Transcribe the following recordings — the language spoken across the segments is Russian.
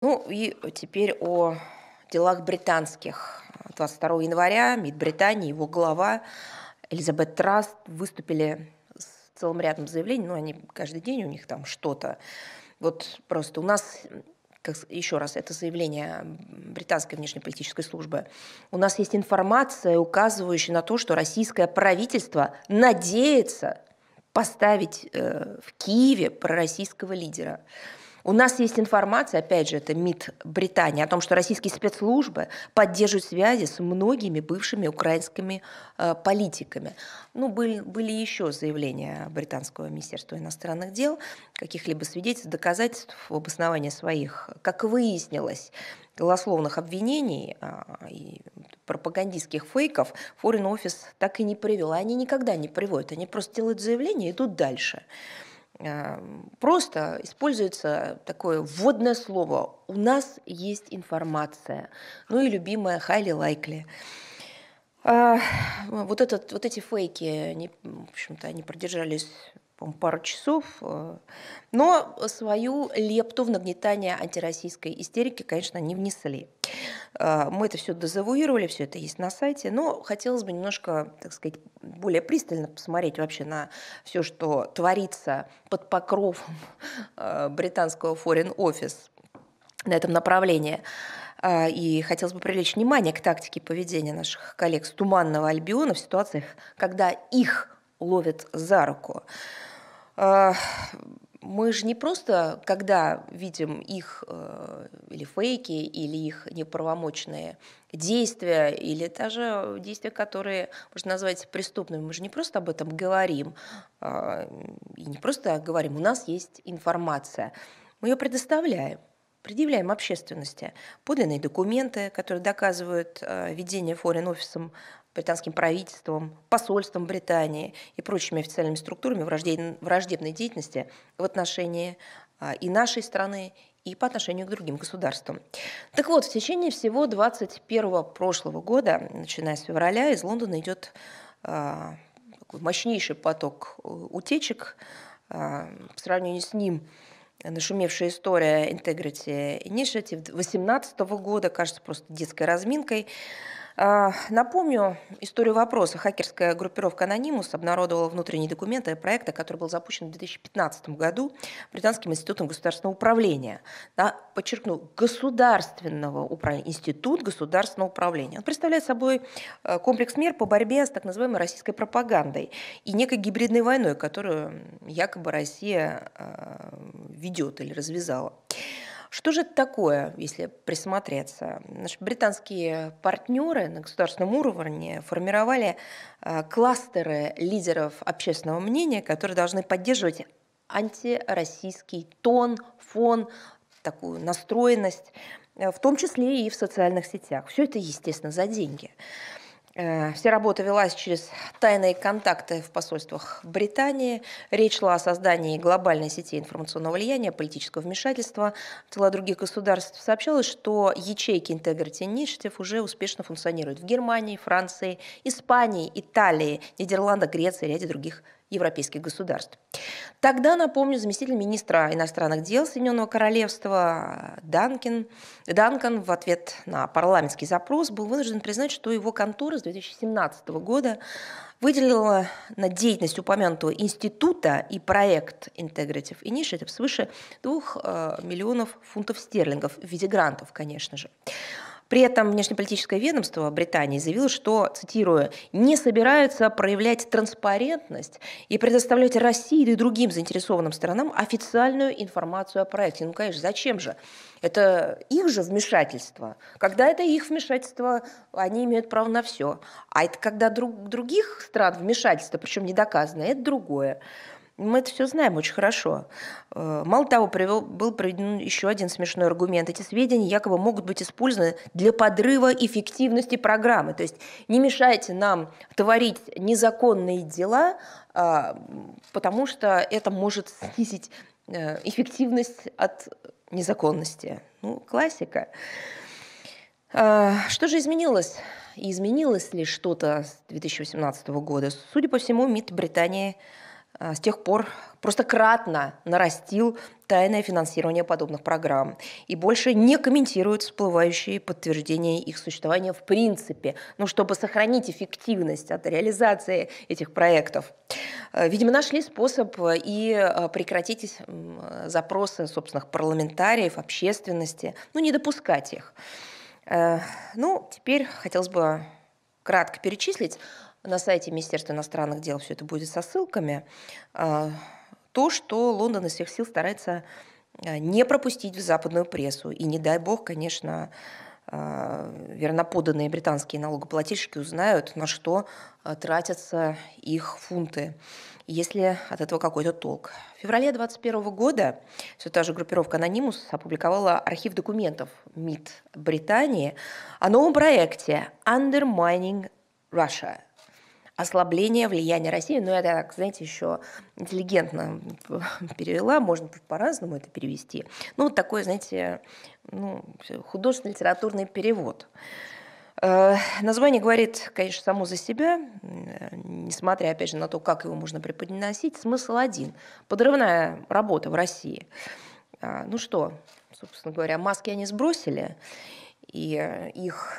Ну и теперь о делах британских. 22 января МИД Британии, его глава Элизабет Траст выступили с целым рядом заявлений, ну они каждый день у них там что-то. Вот просто у нас как, еще раз, это заявление британской внешнеполитической службы. У нас есть информация, указывающая на то, что российское правительство надеется поставить э, в Киеве пророссийского лидера. У нас есть информация, опять же, это МИД Британии, о том, что российские спецслужбы поддерживают связи с многими бывшими украинскими э, политиками. Ну, были, были еще заявления британского министерства иностранных дел, каких-либо свидетельств, доказательств в обосновании своих, как выяснилось, голословных обвинений э, и пропагандистских фейков Foreign Office так и не привел. Они никогда не приводят, они просто делают заявление и идут дальше. Дальше. А, просто используется такое вводное слово «у нас есть информация», ну и любимая «highly likely». А, вот, этот, вот эти фейки, они, в общем-то, они продержались пару часов, а, но свою лепту в нагнетание антироссийской истерики, конечно, не внесли. А, мы это все дезавуировали, все это есть на сайте, но хотелось бы немножко, так сказать, более пристально посмотреть вообще на все, что творится под покровом а, британского Foreign Office на этом направлении. А, и хотелось бы привлечь внимание к тактике поведения наших коллег с Туманного Альбиона в ситуациях, когда их ловят за руку мы же не просто, когда видим их э, или фейки, или их неправомочные действия, или даже действия, которые можно назвать преступными, мы же не просто об этом говорим, э, и не просто говорим, у нас есть информация, мы ее предоставляем предъявляем общественности подлинные документы, которые доказывают э, ведение форен офисом британским правительством, посольством Британии и прочими официальными структурами враждебной деятельности в отношении а, и нашей страны, и по отношению к другим государствам. Так вот, в течение всего 21 го прошлого года, начиная с февраля, из Лондона идет а, такой мощнейший поток э, утечек. Э, по сравнению с ним нашумевшая история Integrity Initiative 2018 года кажется просто детской разминкой. А, напомню историю вопроса. Хакерская группировка Anonymous обнародовала внутренние документы проекта, который был запущен в 2015 году Британским институтом государственного управления. Да, подчеркну, государственного управления, институт государственного управления. Он представляет собой э, комплекс мер по борьбе с так называемой российской пропагандой и некой гибридной войной, которую якобы Россия э, ведет или развязала. Что же это такое, если присмотреться? Наши британские партнеры на государственном уровне формировали э, кластеры лидеров общественного мнения, которые должны поддерживать антироссийский тон, фон, такую настроенность, э, в том числе и в социальных сетях. Все это, естественно, за деньги. Э, вся работа велась через тайные контакты в посольствах Британии. Речь шла о создании глобальной сети информационного влияния, политического вмешательства в тела других государств. Сообщалось, что ячейки Integrity Initiative уже успешно функционируют в Германии, Франции, Испании, Италии, Нидерландах, Греции и ряде других европейских государств. Тогда, напомню, заместитель министра иностранных дел Соединенного Королевства Данкин, Данкан в ответ на парламентский запрос был вынужден признать, что его контора с 2017 года выделила на деятельность упомянутого института и проект Integrative Initiative свыше 2 э, миллионов фунтов стерлингов в виде грантов, конечно же. При этом внешнеполитическое ведомство Британии заявило, что, цитирую, не собираются проявлять транспарентность и предоставлять России и другим заинтересованным сторонам официальную информацию о проекте. Ну, конечно, зачем же? Это их же вмешательство. Когда это их вмешательство, они имеют право на все. А это когда друг, других стран вмешательство, причем недоказанное, это другое. Мы это все знаем очень хорошо. Э, мало того, привел, был приведен еще один смешной аргумент. Эти сведения якобы могут быть использованы для подрыва эффективности программы. То есть не мешайте нам творить незаконные дела, а, потому что это может снизить э, эффективность от незаконности. Ну, классика. А, что же изменилось? изменилось ли что-то с 2018 года? Судя по всему, МИД Британии – Э, с тех пор просто кратно нарастил тайное финансирование подобных программ и больше не комментирует всплывающие подтверждения их существования в принципе, ну, чтобы сохранить эффективность от реализации этих проектов. Э, видимо, нашли способ э, и прекратить запросы собственных парламентариев, общественности, ну, не допускать их. Ну, теперь хотелось бы кратко перечислить на сайте Министерства иностранных дел все это будет со ссылками, а, то, что Лондон из всех сил старается а, не пропустить в западную прессу. И не дай бог, конечно, а, верноподанные британские налогоплательщики узнают, на что тратятся их фунты. Если от этого какой-то толк. В феврале 2021 года все та же группировка «Анонимус» опубликовала архив документов МИД Британии о новом проекте «Undermining Russia», ослабление влияния России. Но я так, знаете, еще интеллигентно перевела, можно по-разному это перевести. Ну, вот такой, знаете, ну, художественно-литературный перевод. Э, название говорит, конечно, само за себя, несмотря, опять же, на то, как его можно преподносить, смысл один. Подрывная работа в России. А, ну что, собственно говоря, маски они сбросили, и э, их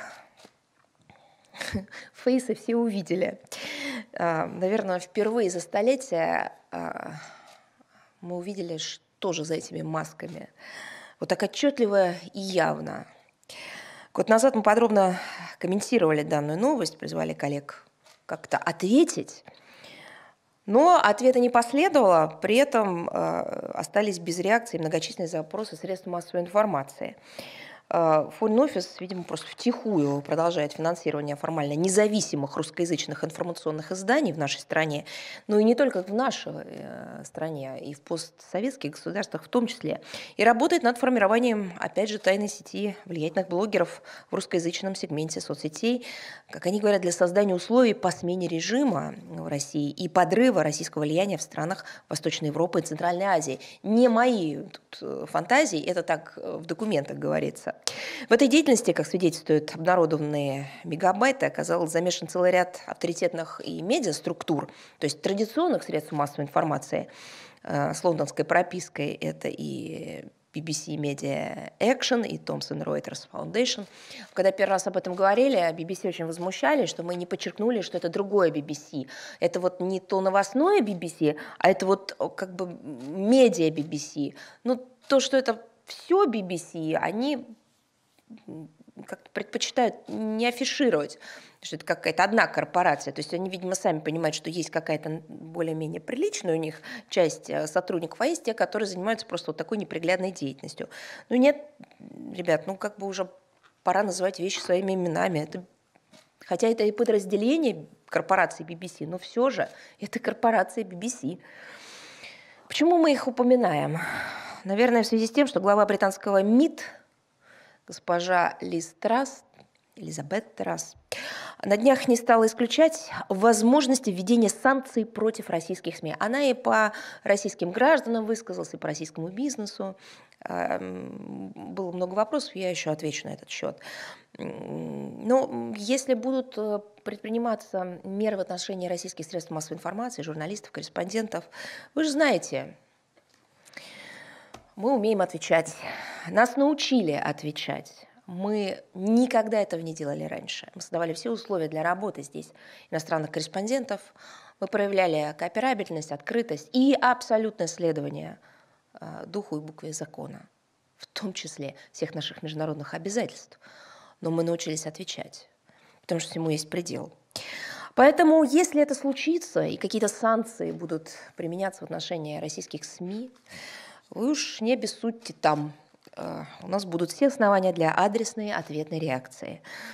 Фейсы все увидели. А, наверное, впервые за столетие а, мы увидели, что же за этими масками. Вот так отчетливо и явно. Год назад мы подробно комментировали данную новость, призвали коллег как-то ответить. Но ответа не последовало, при этом а, остались без реакции многочисленные запросы средств массовой информации. А, Форин офис, видимо, просто втихую продолжает финансирование формально независимых русскоязычных информационных изданий в нашей стране, но и не только в нашей э, стране, и в постсоветских государствах в том числе, и работает над формированием, опять же, тайной сети влиятельных блогеров в русскоязычном сегменте соцсетей, как они говорят, для создания условий по смене режима в России и подрыва российского влияния в странах Восточной Европы и Центральной Азии. Не мои тут э, фантазии, это так э, в документах говорится. В этой деятельности, как свидетельствуют обнародованные мегабайты, оказалось замешан целый ряд авторитетных и медиаструктур, то есть традиционных средств массовой информации э, с лондонской пропиской, это и BBC Media Action и Thomson Reuters Foundation. Когда первый раз об этом говорили, BBC очень возмущались, что мы не подчеркнули, что это другое BBC. Это вот не то новостное BBC, а это вот э, как бы медиа BBC. Ну, то, что это все BBC, они как-то предпочитают не афишировать, что это какая-то одна корпорация. То есть они, видимо, сами понимают, что есть какая-то более-менее приличная у них часть э, сотрудников, а есть те, которые занимаются просто вот такой неприглядной деятельностью. Ну нет, ребят, ну как бы уже пора называть вещи своими именами. Это, хотя это и подразделение корпорации BBC, но все же это корпорация BBC. Почему мы их упоминаем? Наверное, в связи с тем, что глава британского МИД госпожа Лиз Трасс, Элизабет Трасс, на днях не стала исключать возможности введения санкций против российских СМИ. Она и по российским гражданам высказалась, и по российскому бизнесу. Эм, было много вопросов, я еще отвечу на этот счет. Но ну, если будут э, предприниматься меры в отношении российских средств массовой информации, журналистов, корреспондентов, вы же знаете, мы умеем отвечать. Нас научили отвечать. Мы никогда этого не делали раньше. Мы создавали все условия для работы здесь иностранных корреспондентов. Мы проявляли кооперабельность, открытость и абсолютное следование э, духу и букве закона, в том числе всех наших международных обязательств. Но мы научились отвечать, потому что всему есть предел. Поэтому, если это случится, и какие-то санкции будут применяться в отношении российских СМИ, вы уж не обессудьте там. Э, у нас будут все основания для адресной ответной реакции.